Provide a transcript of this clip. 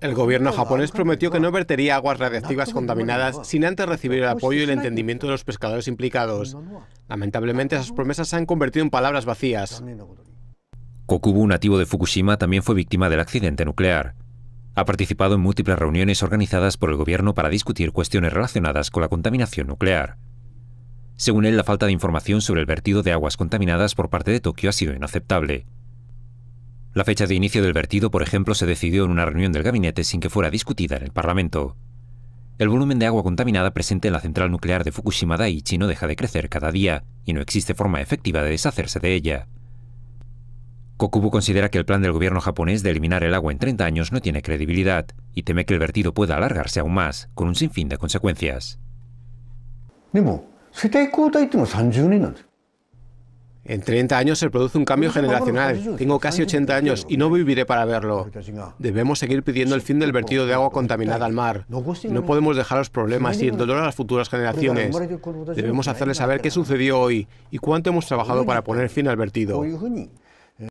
El gobierno japonés prometió que no vertería aguas radiactivas contaminadas sin antes recibir el apoyo y el entendimiento de los pescadores implicados. Lamentablemente, esas promesas se han convertido en palabras vacías. Kokubu, nativo de Fukushima, también fue víctima del accidente nuclear. Ha participado en múltiples reuniones organizadas por el gobierno para discutir cuestiones relacionadas con la contaminación nuclear. Según él, la falta de información sobre el vertido de aguas contaminadas por parte de Tokio ha sido inaceptable. La fecha de inicio del vertido, por ejemplo, se decidió en una reunión del gabinete sin que fuera discutida en el Parlamento. El volumen de agua contaminada presente en la central nuclear de Fukushima Daiichi no deja de crecer cada día y no existe forma efectiva de deshacerse de ella. Kokubu considera que el plan del gobierno japonés de eliminar el agua en 30 años no tiene credibilidad y teme que el vertido pueda alargarse aún más, con un sinfín de consecuencias. 30 en 30 años se produce un cambio generacional. Tengo casi 80 años y no viviré para verlo. Debemos seguir pidiendo el fin del vertido de agua contaminada al mar. No podemos dejar los problemas y el dolor a las futuras generaciones. Debemos hacerles saber qué sucedió hoy y cuánto hemos trabajado para poner fin al vertido.